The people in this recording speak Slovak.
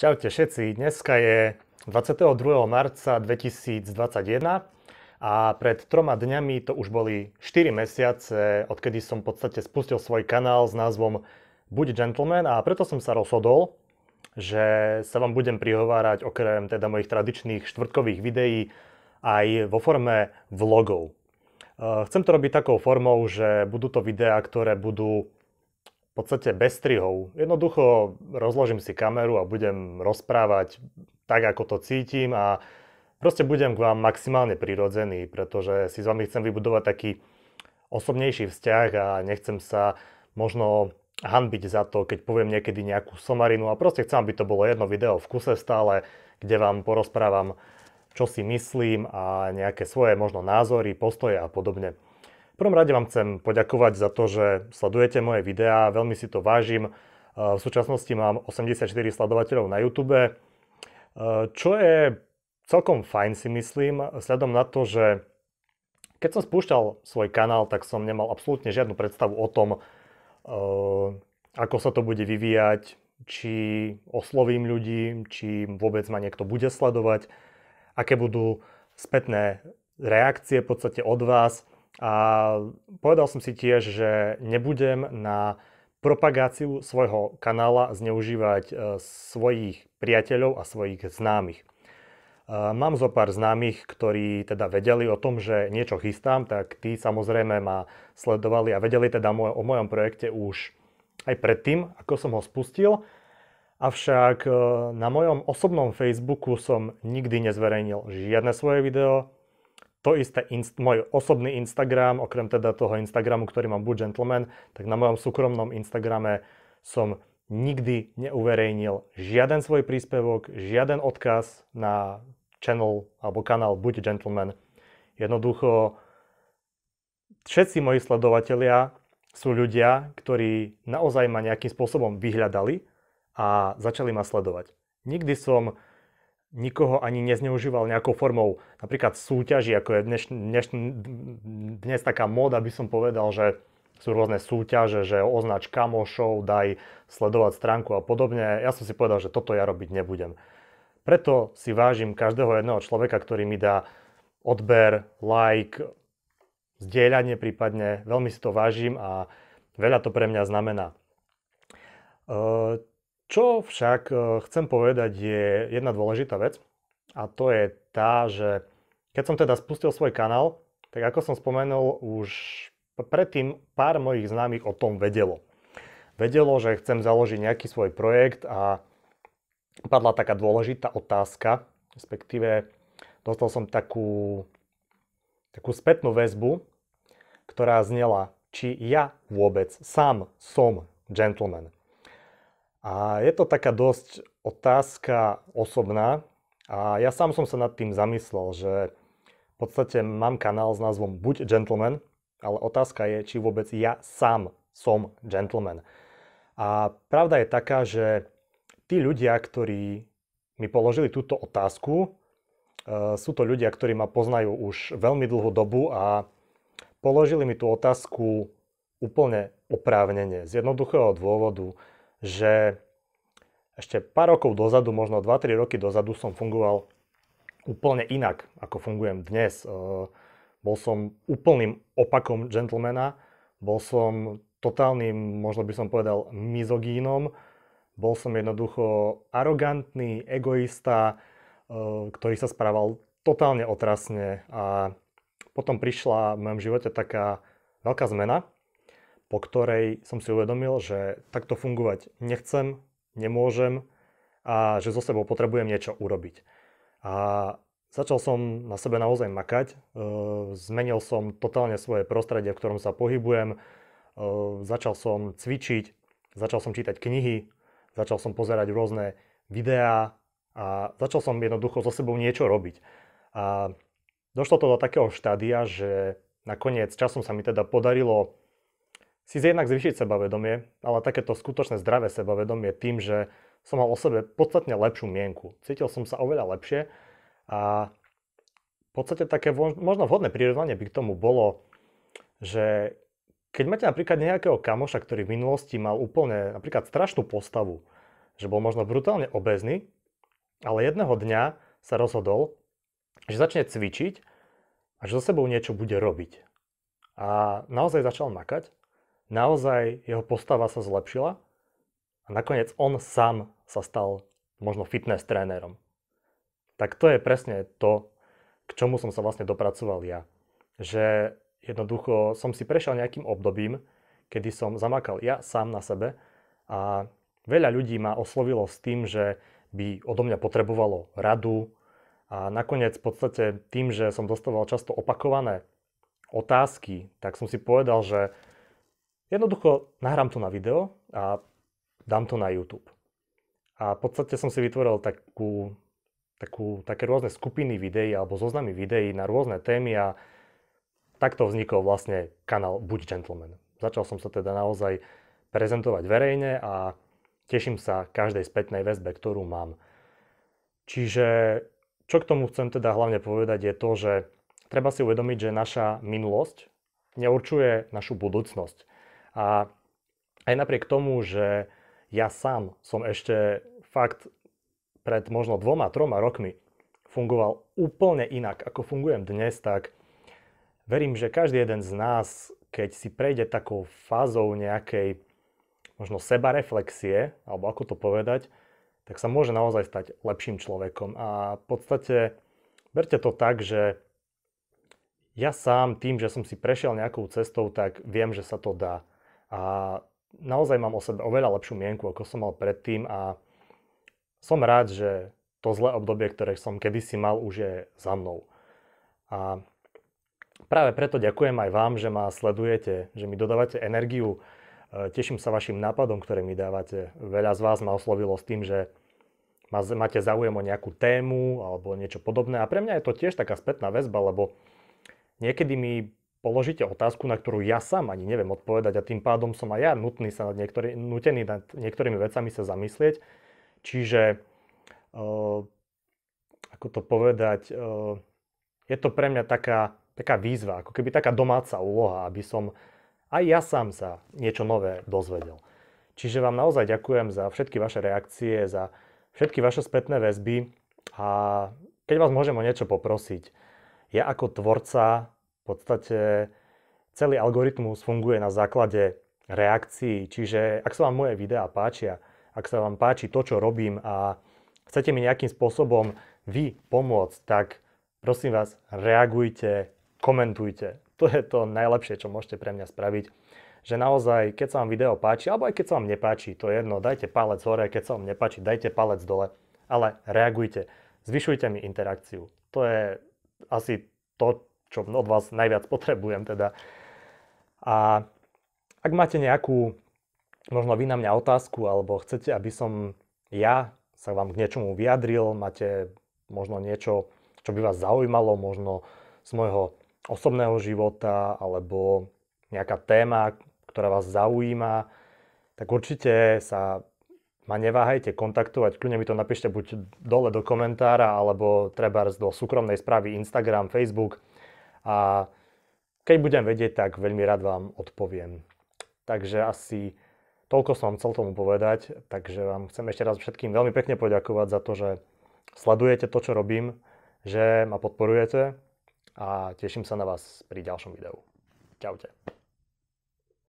Čaute všetci, dneska je 22. marca 2021 a pred troma dňami to už boli 4 mesiace, odkedy som v podstate spustil svoj kanál s názvom Buď gentleman a preto som sa rozhodol, že sa vám budem prihovárať okrem teda mojich tradičných štvrtkových videí aj vo forme vlogov. E, chcem to robiť takou formou, že budú to videá, ktoré budú v podstate bez strihov. Jednoducho rozložím si kameru a budem rozprávať tak, ako to cítim a proste budem k vám maximálne prirodzený, pretože si s vami chcem vybudovať taký osobnejší vzťah a nechcem sa možno hanbiť za to, keď poviem niekedy nejakú somarinu a proste chcem, aby to bolo jedno video v kuse stále, kde vám porozprávam, čo si myslím a nejaké svoje možno názory, postoje a podobne prvom rade vám chcem poďakovať za to, že sledujete moje videá, veľmi si to vážim. E, v súčasnosti mám 84 sledovateľov na YouTube, e, čo je celkom fajn si myslím, vzhľadom na to, že keď som spúšťal svoj kanál, tak som nemal absolútne žiadnu predstavu o tom, e, ako sa to bude vyvíjať, či oslovím ľudí, či vôbec ma niekto bude sledovať, aké budú spätné reakcie v podstate od vás. A povedal som si tiež, že nebudem na propagáciu svojho kanála zneužívať e, svojich priateľov a svojich známych. E, mám zo pár známych, ktorí teda vedeli o tom, že niečo chystám, tak tí samozrejme ma sledovali a vedeli teda o mojom projekte už aj predtým, ako som ho spustil. Avšak e, na mojom osobnom Facebooku som nikdy nezverejnil žiadne svoje video, to isté inst- môj osobný Instagram, okrem teda toho Instagramu, ktorý mám buď gentleman, tak na mojom súkromnom Instagrame som nikdy neuverejnil žiaden svoj príspevok, žiaden odkaz na channel alebo kanál Buď gentleman. Jednoducho všetci moji sledovatelia sú ľudia, ktorí naozaj ma nejakým spôsobom vyhľadali a začali ma sledovať. Nikdy som nikoho ani nezneužíval nejakou formou napríklad súťaží, ako je dneš, dneš, dnes taká móda, by som povedal, že sú rôzne súťaže, že označ kamošov, daj sledovať stránku a podobne. Ja som si povedal, že toto ja robiť nebudem. Preto si vážim každého jedného človeka, ktorý mi dá odber, like, zdieľanie prípadne. Veľmi si to vážim a veľa to pre mňa znamená. Ehm, čo však e, chcem povedať je jedna dôležitá vec a to je tá, že keď som teda spustil svoj kanál, tak ako som spomenul, už predtým pár mojich známych o tom vedelo. Vedelo, že chcem založiť nejaký svoj projekt a padla taká dôležitá otázka, respektíve dostal som takú, takú spätnú väzbu, ktorá znela, či ja vôbec sám som gentleman. A je to taká dosť otázka osobná a ja sám som sa nad tým zamyslel, že v podstate mám kanál s názvom Buď gentleman, ale otázka je, či vôbec ja sám som gentleman. A pravda je taká, že tí ľudia, ktorí mi položili túto otázku, e, sú to ľudia, ktorí ma poznajú už veľmi dlhú dobu a položili mi tú otázku úplne oprávnene, z jednoduchého dôvodu, že ešte pár rokov dozadu, možno 2-3 roky dozadu som fungoval úplne inak, ako fungujem dnes. Bol som úplným opakom gentlemana, bol som totálnym, možno by som povedal, mizogínom, bol som jednoducho arogantný, egoista, ktorý sa správal totálne otrasne a potom prišla v mojom živote taká veľká zmena, po ktorej som si uvedomil, že takto fungovať nechcem, nemôžem a že so sebou potrebujem niečo urobiť. A začal som na sebe naozaj makať, e, zmenil som totálne svoje prostredie, v ktorom sa pohybujem, e, začal som cvičiť, začal som čítať knihy, začal som pozerať rôzne videá a začal som jednoducho so sebou niečo robiť. A došlo to do takého štádia, že nakoniec časom sa mi teda podarilo si jednak zvýšiť sebavedomie, ale takéto skutočné zdravé sebavedomie tým, že som mal o sebe podstatne lepšiu mienku. Cítil som sa oveľa lepšie a v podstate také možno vhodné prirovnanie by k tomu bolo, že keď máte napríklad nejakého kamoša, ktorý v minulosti mal úplne napríklad strašnú postavu, že bol možno brutálne obezný, ale jedného dňa sa rozhodol, že začne cvičiť a že so sebou niečo bude robiť. A naozaj začal makať naozaj jeho postava sa zlepšila a nakoniec on sám sa stal možno fitness trénerom. Tak to je presne to, k čomu som sa vlastne dopracoval ja. Že jednoducho som si prešiel nejakým obdobím, kedy som zamakal ja sám na sebe a veľa ľudí ma oslovilo s tým, že by odo mňa potrebovalo radu a nakoniec v podstate tým, že som dostával často opakované otázky, tak som si povedal, že Jednoducho nahrám to na video a dám to na YouTube. A v podstate som si vytvoril takú, takú, také rôzne skupiny videí alebo zoznamy videí na rôzne témy a takto vznikol vlastne kanál Buď Gentleman. Začal som sa teda naozaj prezentovať verejne a teším sa každej spätnej väzbe, ktorú mám. Čiže čo k tomu chcem teda hlavne povedať je to, že treba si uvedomiť, že naša minulosť neurčuje našu budúcnosť. A aj napriek tomu, že ja sám som ešte fakt pred možno dvoma, troma rokmi fungoval úplne inak, ako fungujem dnes, tak verím, že každý jeden z nás, keď si prejde takou fázou nejakej možno sebareflexie, alebo ako to povedať, tak sa môže naozaj stať lepším človekom. A v podstate berte to tak, že ja sám tým, že som si prešiel nejakou cestou, tak viem, že sa to dá. A naozaj mám o sebe oveľa lepšiu mienku, ako som mal predtým a som rád, že to zlé obdobie, ktoré som kedysi mal, už je za mnou. A práve preto ďakujem aj vám, že ma sledujete, že mi dodávate energiu. E, teším sa vašim nápadom, ktoré mi dávate. Veľa z vás ma oslovilo s tým, že máte záujem o nejakú tému alebo niečo podobné. A pre mňa je to tiež taká spätná väzba, lebo niekedy mi položíte otázku, na ktorú ja sám ani neviem odpovedať a tým pádom som aj ja nutný sa nad niektorý, nutený nad niektorými vecami sa zamyslieť. Čiže, e, ako to povedať, e, je to pre mňa taká, taká výzva, ako keby taká domáca úloha, aby som aj ja sám sa niečo nové dozvedel. Čiže vám naozaj ďakujem za všetky vaše reakcie, za všetky vaše spätné väzby a keď vás môžem o niečo poprosiť, ja ako tvorca v podstate celý algoritmus funguje na základe reakcií, čiže ak sa vám moje videá páčia, ak sa vám páči to, čo robím a chcete mi nejakým spôsobom vy pomôcť, tak prosím vás, reagujte, komentujte. To je to najlepšie, čo môžete pre mňa spraviť že naozaj, keď sa vám video páči, alebo aj keď sa vám nepáči, to je jedno, dajte palec hore, keď sa vám nepáči, dajte palec dole, ale reagujte, zvyšujte mi interakciu. To je asi to, čo od vás najviac potrebujem teda. A ak máte nejakú, možno vy na mňa otázku, alebo chcete, aby som ja sa vám k niečomu vyjadril, máte možno niečo, čo by vás zaujímalo, možno z môjho osobného života, alebo nejaká téma, ktorá vás zaujíma, tak určite sa ma neváhajte kontaktovať, kľudne mi to napíšte buď dole do komentára, alebo treba do súkromnej správy Instagram, Facebook. A keď budem vedieť, tak veľmi rád vám odpoviem. Takže asi toľko som vám chcel tomu povedať, takže vám chcem ešte raz všetkým veľmi pekne poďakovať za to, že sledujete to, čo robím, že ma podporujete a teším sa na vás pri ďalšom videu. Čaute.